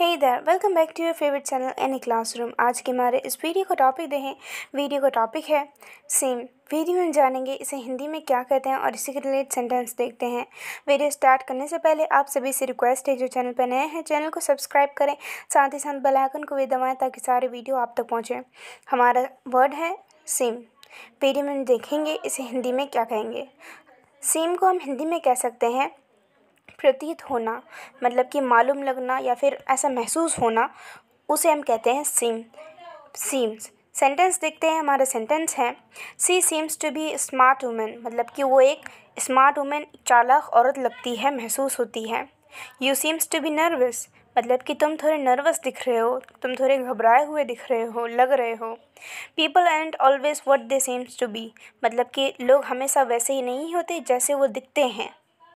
है इधर welcome back to your favourite channel any classroom आज के हमारे इस वीडियो का टॉपिक देखें वीडियो का टॉपिक है सेम वीडियो में जानेंगे इसे हिंदी में क्या कहते हैं और इसी के रिलेटेड सेंटेंस देखते हैं वीडियो स्टार्ट करने से पहले आप सभी से रिक्वेस्ट है जो चैनल पर नए हैं चैनल को सब्सक्राइब करें साथ ही साथ बेल आइकन को भी दबाएँ ताकि सारे वीडियो आप तक पहुँचें हमारा वर्ड है सेम वीडियो में देखेंगे इसे हिंदी में क्या कहेंगे सेम को हम हिंदी में कह सकते हैं प्रतीत होना मतलब कि मालूम लगना या फिर ऐसा महसूस होना उसे हम कहते हैं सीम सीम्स सेंटेंस देखते हैं हमारा सेंटेंस है she seems to be smart women मतलब कि वो एक स्मार्ट वुमेन चालाक औरत लगती है महसूस होती है you seems to be nervous मतलब कि तुम थोड़े नर्वस दिख रहे हो तुम थोड़े घबराए हुए दिख रहे हो लग रहे हो people and always what they seems to be मतलब कि लोग हमेशा वैसे ही नहीं होते जैसे वो दिखते हैं